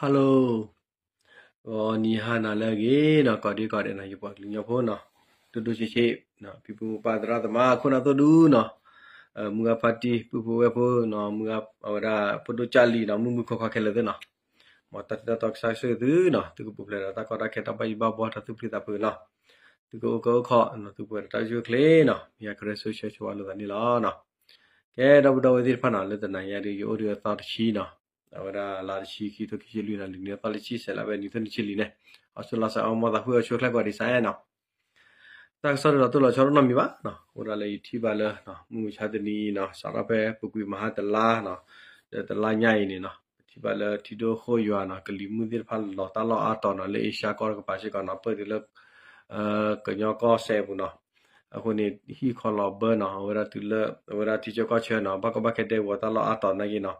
hello 哦你哈那了给那搞的搞的那有把你要破呢တူတူရှိရှိနော်ပြပပါဒရသမခုနတော့ဒူးနော်အမူကပါတီပူပဝဲဖို့နော်မူကဟိုဒါပတိုချာလီနော်မူမူခခခဲလဲတဲ့နော် မတတတော့ဆိုင်ဆွေဒူးနော်သူကပူပလဲတာကောတာခဲတာပိုင်ဘာဘောတာသူပြတာပူနော်သူကကောခော့နော်သူပူတာယူကလေးနော်မြကရဲဆိုရှယ်ချွာလို့တယ်နီလားနော်ကဲတော့တော့ဝေဒီဖနာလဲတဲ့နိုင်ရဒီယိုဒီသာတရှိနော် awara la shi ki to ki lu na lu ne pali chi sela ba ni to ni chi li ne asula sa awma da huwa shokla ko ri sa ya na ta sa ra to la charo na mi ba na ora le thi ba la na mu cha de ni na sa ra pe pu ku ma ha ta la na ta la nya ni na thi ba la thi do ho yo na ka li mu dir pha lo ta lo a to na le sha ko ka pa chi ka na pe de la ka nyo ko se bu na အခုနေဟီခေါ်လာဘနာဝရတူလဝရတီချောကချေနာဘကဘကတဲ့ဝတလာအတာနေနော်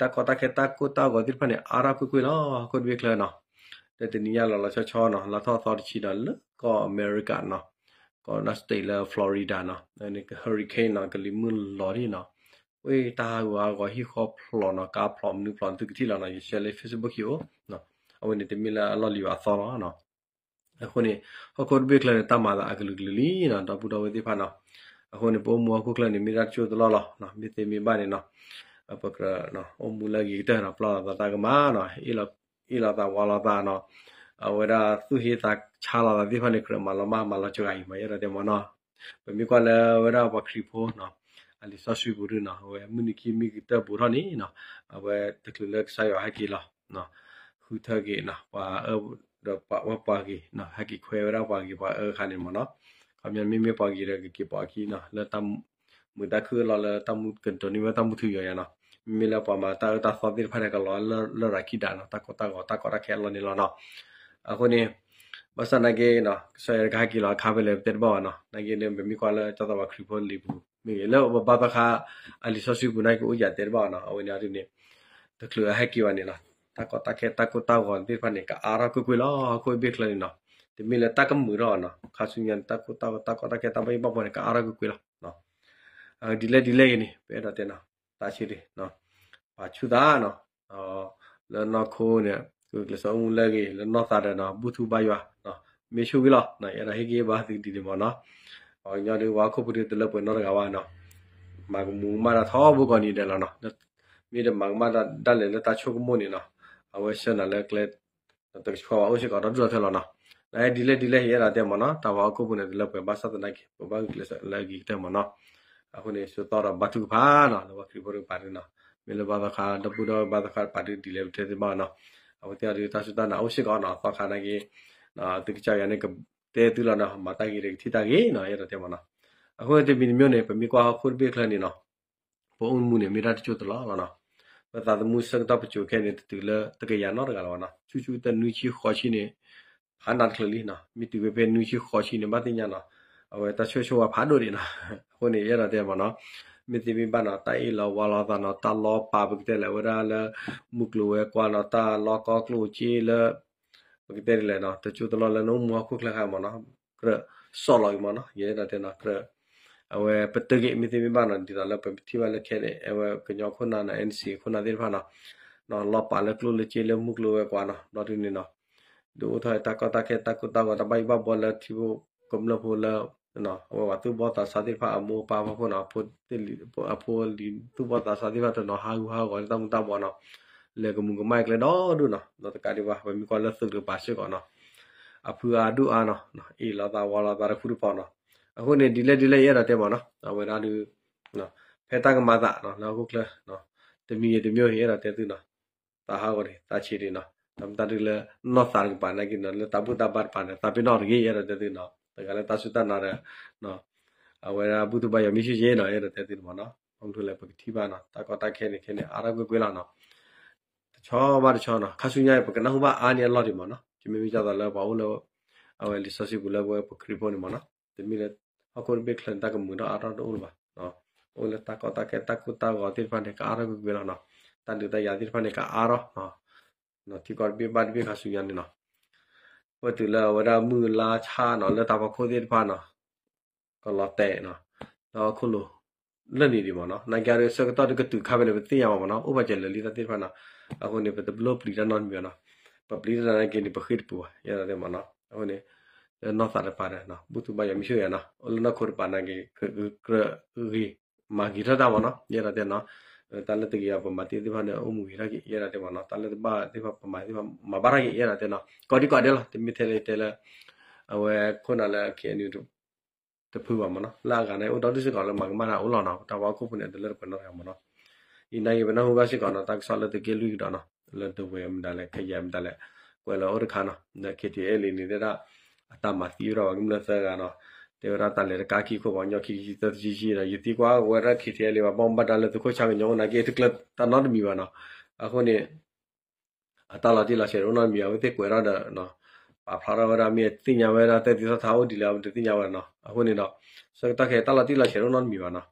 ta ko ta ke ta ko ta go dir pane ara ku ku la ko bi kle na te te niya la la cha cha na la tho tho chi da la ko america na ko na state la florida na ne hurricane na ke li mu lo ri na we ta wa go hi kho plo na ka plo nu plo tu ti la na ye le facebook yo na awen te mi la la li wa tho na na အခုနေဟကောဘိကလနဲ့တမလာအကလူကလီနော်တပူတော်ဝေသိဖာနော်အခုနေပုံမွားခုကလနဲ့မိရချိုတလောလောနော်မိသိမိပါနေနော်ပကရနော်အမူလကြီးတဲ့နော်ပလာတာကမာနော်အီလာအီလာတာဝါလာတာနော်အဝရာသူဟေတာချာလာတာဒီဖနေကရမလာမမလာချိုင်မရတဲ့မနော်ပမိကလည်းဝရာပခရီဖိုနော်အလီဆာရှိဘူးနော်ဝဲမနီကီမီတဲ့ဘူရနီနော်ဝဲတကလလက်ဆိုင်ဟာကီလာနော်ခူထကေနော်ပါအပဝပါကီနော်ဟာကီခွဲဝရာပါကီပါအခါနေမနော်အမြန်မိမိပါကီရကီပါကီနော်လက်တမ်มือตาคือเราเลยตามุดกันตัวนี้ว่าตามุดถืออย่างเนาะมีแล้วพอมาตาตาความดีภายในก็ร้อนเลิกรักขี้ด่านตาก็ตาก็ตาก็รักแค่เราเนี่ยเราเนาะคนนี้ภาษาหนักเอเนาะใช้กากิลาคาไปเลยเต็มบ่อเนาะนักเอเนี่ยเป็นมีความเลยจะต้องว่าคริปอนลีบูมีแล้วบ้าบาคาอลิซอสิบุนายก็อุจจาระเต็มบ่อเนาะเอาไว้เนี่ยทีนี้ตะเคลือให้กี่วันนี่เนาะตาก็ตาแค่ตาก็ตาก่อนที่พันเนก็อาราคุยคุยล้อคุยเบียกเลยเนาะแต่มีแล้วตาก็มือร้อนเนาะข้าสุญญ์ตาก็ตากตาก็ตาแค่ตาไปบ้าบ่อเนี่ยก็อาราคุยคุยล้อဒီလက်ဒီလက်ရနေပဲတော့တင်တော့တာရှိတယ်နော်ပါချူတာနော်အော်လနော်ခိုးနေကိုကလစုံလက်ကြီးလနော်သာတယ်နော်ဘူးသူပါရွာနော်မေရှုကလားနော်ရဟေကေဘာဒီဒီမောနော်အော်ညတို့ဝါခုပတိတလက်ပွဲနော်တကဝါနော်မကမူမာတာသောဘုကနီတယ်လားနော်မြေတမကမာတာတက်လေလက်တာချုကမုန်နေနော်အဝဲရှနာလက်ကလက်တက်ချောအဝဲရှကတော့ဒုတယ်လားနော်လိုက်ဒီလက်ဒီလက်ရတာတဲ့မနော်တဘာခုပနေတလက်ပွဲဘာသတ်နိုင်ဘာကလစလက်ကြီးတဲ့မနော်အခုနေစတော်ဘတ်တူဖာနော်လောကီဘရပါရနော်မေလဘာခါတပူတော့ဘာခါပါတီဒီလေတဲ့ဒီမနော်အခုတရားဒီတဆူတနာအရှိကောနော်ဖခါနကြီးနော်တိကြရနေကတဲ့တူလာနော်မတာကြီးရထိတာကြီးနော်ရတဲ့မနော်အခုတပီမျိုးနေပမီကွာခုဘေခလနေနော်ဘုံမှုနေမိတာတချို့တလားနော်ဘာသာမှုစက်တပ်ချိုခဲနေတူလာတကရနော်ကလောနော်ချူချူတနူချီခေါ်ချီနေဟာနတ်ခလလီနော်မိတူပဲနူချီခေါ်ချီနေမတင်ညာနော်အဝဲတချွချွဝဖာဒိုရီနော်ခုနေရတဲ့ပေါ့နော်မတိဘိပနာတိုင်လောဝါလာသနာတလောပါဘကတဲ့လဝရာလမုကလဝဲကွာလောတာလောကောကလူချီလဘကတဲ့လေနော်တချူတလောလနုံမခုခလခမနော်ကရဆောလောမနော်ရဲတဲ့နော်ကရအဝဲပတကိမတိဘိပနာဒီလာလပတိဝလခဲတဲ့အဝဲကညောခုနာနာ NC ခုနာဒီဖနာနော်လောပါလကလူလချီလမုကလဝဲကွာနော်တော့ဒီနေနော်ဒိုထိုင်တကတကေတကတကတဘိုင်ဘဘောလတိဘကမ္လဖိုလာနော်ဟိုကသူဘောတာစာတိဖာအမောပါမခုနော်ဖို့တလီအဖိုလီသူဘောတာစာတိဖာတော့ဟာဟာကောတမ်တဘောနော်လေကမှုကမိုက်လေတော့ဒုနော်တော့တကတိဘာမီကောလတ်စုရပါရှိကောနော်အဖူအာဒုအာနော်နော်အေလာတာဝါလာတာခုရပါနော်အခုနေဒီလက်ဒီလက်ရတာတဲ့ပါနော်အဝေရာဒုနော်ဖဲတာကမတာနော်နောက်ခုကလနော်တမီရတမျိုးရတာတဲ့သူနော်တာဟာကောတာချီရီနော်တမ်တာဒီလေနော်စာရပါနေကိနော်လေတဘူတာဘာပါနေတပိနော်ရေရတာတဲ့သူနော်ဒါကလည်းတသုတနာရနော်အဝေရာဘုဒ္ဓဘာယမိရှိရေးနော်အဲ့ဒါတဲ့တိမနော်ဘုံထုလည်းပကတိပါနော်တကောတခဲနေခဲနေအာရကွယ်ကွယ်လာနော်တချောပါတချောနော်ခါဆုညာပကနဟုပါအာနီလော်ဒီမနော်ဒီမိမိကြတော့လည်းဘာလို့လဲအဝေလီဆစီဘူးလည်းပခရိပေါ်နေမနော်ဒီမိလည်းအခုဘက်ခလန်တကမှုနော်အာရတော့လို့ပါနော်ဟိုလည်းတကောတခဲတကုတာကောတိဖန်နေကအာရကွယ်ကွယ်လာနော်တန်တူတရာတိဖန်နေကအာရနော်နော်တိကောဘီဘတ်ဘီခါဆုညာနေနော်ว่าตุลาวรามือลาชาเนาะแล้วตามโคเดพาเนาะก็ลอแต่เนาะแล้วคุณลูလနေဒီမနော်နိုင်ငံရဲ့စကတော့တကတူခါပဲလေသိရမှာမနော်ဥပကျလလီသတိဖနာအခုနေပဒဘလပလီရနွန်မြေနော်ပပလီရနကိနေပခိပူရတယ်မနော်အခုနေနော်သာရပါရနော်ဘူတူဘယမရှိရနော်အလနခေါ်ပါနာကိခရီမာဂီရတာမနော်ရတဲ့နော် tala tegi apa mati tiba ne umu hira ki yera tiba no tala tiba tiba pemai tiba mabara ki yera tiba no kodi kodi lah timi tele tele awe kona la ki ni tu tepu ba mana la ga ne udah disi kalau mak mana ulah no tawa aku punya dealer penuh yang mana ina ibu nahu kasih kono tak salah tegi lu itu no le tu we mdale kaya mdale kue lo ur kana ne kiti eli ni dera atamati ura wagim le sega no တေရာတလေကာကီကိုဘောညောကီတတ်ကြီးကြီးရယတိကွာဝရခိတဲလေဘောဘတ်တလေတခိုချာညောနာကေတကလတနော့မီဝနာအခုနေအတလာတိလာရှေရောနာမီအဝတေကွေရဒနော်ပါဖာရဝရမီတိညာဝရတေတိသသာဝဒီလာတိညာဝရနော်အခုနေတော့စကတခေတလာတိလာရှေရောနာမီဝနာ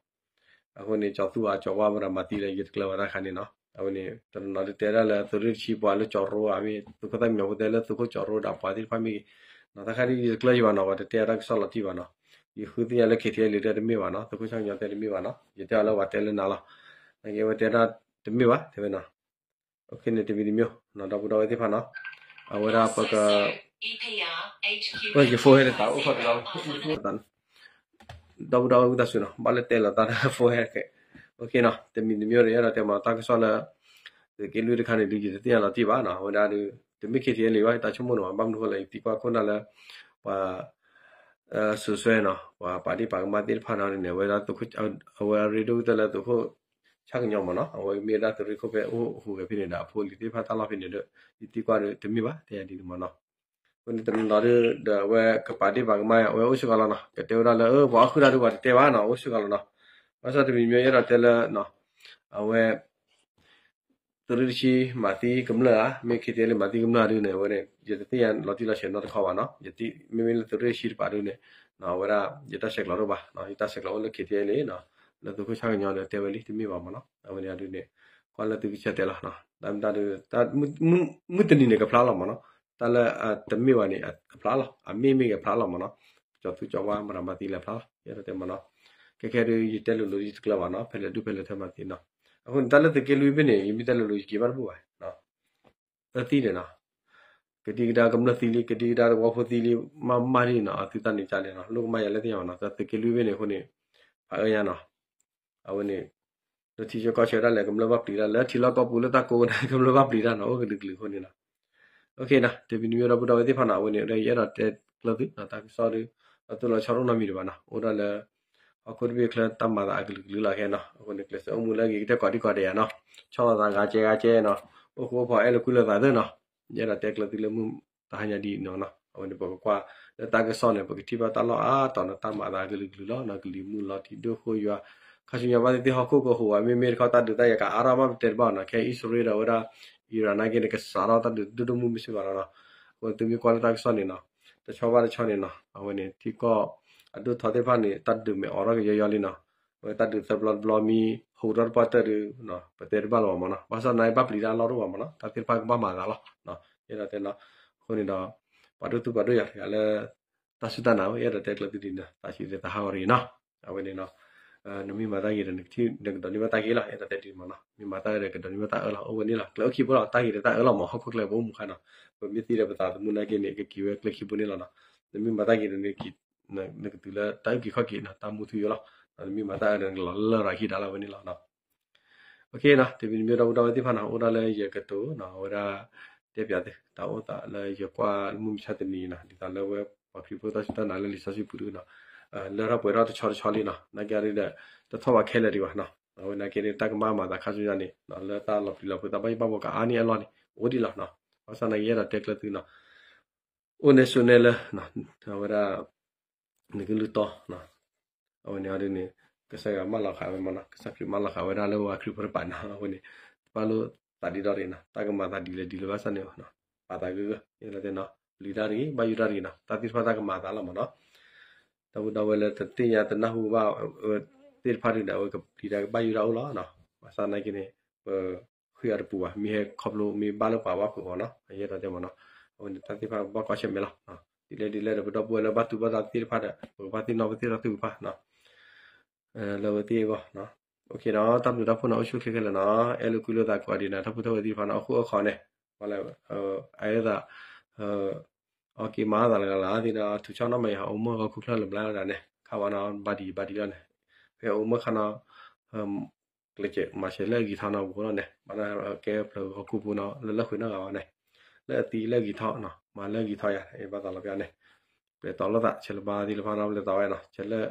အခုနေကြောက်သူအကြောက်ဝါမရမတိလေယတကလဝရခနေနော်အခုနေတနော်တေရလာသရချီပွာလကြောက်ရောအမီသူကတမြောက်တယ်လေသူကကြောက်ရောဒါပါတိဖာမီနော်တခါဒီကလယောနော်တေရကဆလာတိဝနော်ဒီခုတိရလက်ခေတိရလေတဲ့မိပါနော်တခုချောင်းညောတဲ့မိပါနော်ရတဲ့လောက်ပါတဲလနာလားငယ်ဝတဲ့တာတမိပါဒီမနော်โอเคနေဒီဗီဒီယိုနော်တော့တော့ဝေးသေးပါနော်အဝရပကဝေးဖိုးရဲတာဥဖတ်တော့တန်တော့တော့ဥဒဆုနော်ဘာလက်တဲလာတာဖိုးရဲကဲโอเคနော်တမိဒီမျိုးရရတဲ့မှာတာကဆောလာဒီကလူတခါနေလူကြီးတဲ့လာတိပါနော်ဟိုဒါဒီမိခေတိရလေဝါတာချုံမနော်ဘာမလို့လဲဒီကွာခုနလားပါဆုဆွဲနော်ဟွာပါတီပါကမတိဖာနာနေဝဲတာတခုအဝဲရီဒူတလတခုချက်ညောမနော်အဝဲမီရာတရီခုပဲဟိုဟိုပဲဖြစ်နေတာဖိုလီတိဖာတလာဖြစ်နေတော့ဒီတိကွာတမီပါတရားဒီမနော်ဘုန်းတမလာတဲ့ဝဲကပါတီပါကမဝဲဥစုကလာနော်ကတေဝရလဲဘွာခုရာတို့ကတေဝါနော်ဥစုကလာနော်ဘာသာတမီမြေရတဲ့လဲနော်အဝဲ turishi mati gamla me khitele mati gamla ri ne wore jeta te yan loti la shenna khawa no jeti me me turishi pa ri ne na wara jeta shek la ro ba na jeta shek la wala khitele na la du ko chang nyane te weli ti mi ba ma no awani ri ne ko la tu kicha te la na dam da ri ta mu te ni ne ka phla la ma no ta la te mi wa ni ka phla la a mi mi ka phla la ma no cho tu cho wa ma ma ti la phla ya te ma no ke ke ri jete lu lu ji kla wa no phele du phele te ma ti no အခုတလက်တကယ်လူပြနေရမိတယ်လို့ကြီးပါဘူးနော်တတိတယ်နော်ကတိကတာကမ္မသီလီကတိကတာဝဖသီလီမမရီနော်အတိတနေကြလေနော်လောကမရလက်တရအောင်နော်တကယ်လူပြနေခုနေအားရနော်အဝနေတို့တီချောကချေရလဲကမ္မလဘပလီရလဲထီလကပူလတာကိုနေကမ္မလဘပလီရနော်ကလူကလူခုနေနော်โอเคนะဒီဗီဒီယိုတော့ဘုတော်ဝေသိဖာနာဝင်နေရရတဲ့ကလပ်ဒီနော်တာ sorry အတူလာချောင်းနာမီဒီပါနော်ဟိုတော့လဲအခုဒီကလတမတာအကလူလူလာခဲနော်အခုဒီကလစအမူလာကြီးတက်ကွာတိကွာတရနော်ချောတာငါကျဲကကျဲနော်အခုဖော်အဲ့လကုလပါတဲ့နော်ညရတက်ကလတိလမှုတာညာဒီနော်နော်အခုဒီပေါ်ကွာတာကဆောင်းနေပကတိပါတလောအာတော်နော်တမတာအကလူလူလောနော်ကလီမူလောတိဒိုခိုယွာခါရှင်ရပါတဲ့ဟခုကဟိုအမေမေခါတာဒတရကအာရာမတက်ပါနော်ခဲဣစရေရဝရာအီရနာကေကစာရာတာဒဒမှုမရှိပါနော်ဟိုသူမျိုးကွာတာကဆောင်းနေနော်တချောပါတချောနေနော်အဝင်တိကောအတူထော်တဲ့ဖာနေတတ်တူမေအော်ရကရရလေးနော်တတ်တူဆပ်လတ်ဘလော်မီဟိုရပတ်တရနော်ပတေရဘလော်မနော်ဘာသာနိုင်ပပလီလာလော်ရောမနော်တတ်ဖြစ်ပါကဘာမာလာလောနော်ရတဲ့နော်ခုနေတော့ပါတူတူပါတူရရလဲတရှိတနာရတဲ့ကလပ်တီနာတရှိတဲ့တဟာရီနော်အဝနေနော်နမီမတာရတဲ့တိဒကဒလီမတာကြီးလာရတဲ့တိမနော်မိမတာရတဲ့ဒလီမတာအလားအဝနေလားကလခိပလာတာရတဲ့အလားမဟုတ်ခက်လေဘုံခါနော်မြစ်တီရပတာမူနာကိနေကကိဝဲကလခိပနေလားနော်နမီမတာကြီးတဲ့ကိ na ka tila time ki khaki na ta mu thu yola na mi ma ta ran la la ra ki dala wani la na okay na te mi mi ra uta ti phana ora la ye ka to na ora te pya te ta o ta la ye kwa mu mi chat ni na di ta la we pa phi po ta sta na la li sa si pu na la ra po ra ta chha chha li na na ga ri da ta thaw ba khe la ri wa na ဟိုနာကေတက်မမတာခါစုရနေနော်လက်တာလပလပတပိုင်ပဘကအာနီအလောနေဝဒီလာနော်အစနာရတက်လက်သူနော် une sunela na tawara นี่ก็ลุตอนะเอาเนี่ยเดี๋ยวนี้ก็ใส่มาละขาไว้มานะก็ใส่มาละขาไว้ได้แล้วว่าคลิปไปนะวันนี้ปาโลตาดีดอรีนะตากมาตาดีเลยดีเลยว่าซะเนี่ยเนาะปาตาก็เนี่ยละเนาะลีดารีบายูดารีนะตาติฟาตากมาตาละมาเนาะตะบุดาวเลยตะติญาตะนะฮูบาเออติฟารีดาวก็ดีดาบายูดาวละเนาะภาษาไหนกันเนี่ยเออคืออะไรปูวะมีให้ครอบรู้มีบ้านหรือเปล่าว่าปูเนาะไอ้เรื่องเดียวมันเนาะวันนี้ตาติฟาบอกก็เช่นไม่ละเนาะဒီလေဒီလေတော့ပွဲလာဘတ်တူဘတ်တိဖာတယ်ဘတ်တိနော်ဘတ်တိတူဖာနော်အဲလောတိကောနော်โอเคနော်တမ်လူတော့ဖုန်းအောင်ရှုခက်ခက်လာနော်အဲလိုကူလို့တာကွာဒီနာထပ်ဖို့တော့ဒီဖာနော်အခုအခေါ်နေဟုတ်လားအဲဒါအဲโอเคမာဒါလကလာဒီနာသူချောင်းတော့မေဟာအမကခုခလာလမလာတာနဲ့ခါဝနာဘာဒီဘာဒီလာနဲ့ဖေအမခနာဟမ်ကလစ်ချက်မရှယ်လေဂီသနာဘောနဲ့မနာကဲဖလခုပူနော်လလခွေနာကဝနဲ့လက်တီလက်กีထောက်နော်မာလက်กีထောက်ရအေဘာသာလောက်ပြနေပဲတော်လသချေလပါဒီလဖာနာလက်တော်ရနော်ချေလက်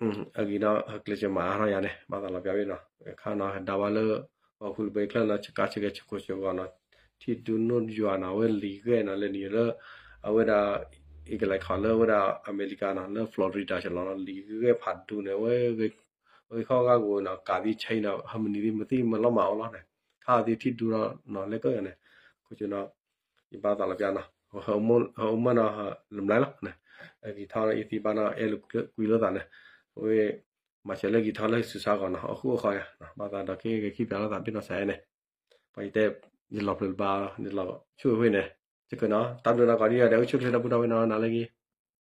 อืมအဂီတော့ကလစ်ချမာရရနေဘာသာလောက်ပြပြီနော်ခါနာဒါဘာလို့အခုပဲခလနာချကချကချကိုချေကောနော်တီဒူနိုဂျွာနာဝဲလီကဲနော်လည်းနေရအဝဲတာอีกหลายคนเลยว่าอเมริกานะเนฟลอริดาฉลองลีก็ผัดดูเนี่ยเว้ยเว้ยเว้ยข้อก็กูนะกาดีใช่นะทำมันนี่ไม่ตีมันละเมาแล้วเนี่ยข้าที่ที่ดูเราเนาะเล็กก็เนี่ย kuchuna ibata la piana homo homo na lumlai la ne ki tha la isi bana el kui lo da ne we ma che la ki tha la su sa ga na khu kha ya na ba da da ke ki pya la da pin na sai ne pa ite ni lo pul ba ni lo chu we ne 这个呢，单独那管理啊，然后去那不到那哪里去？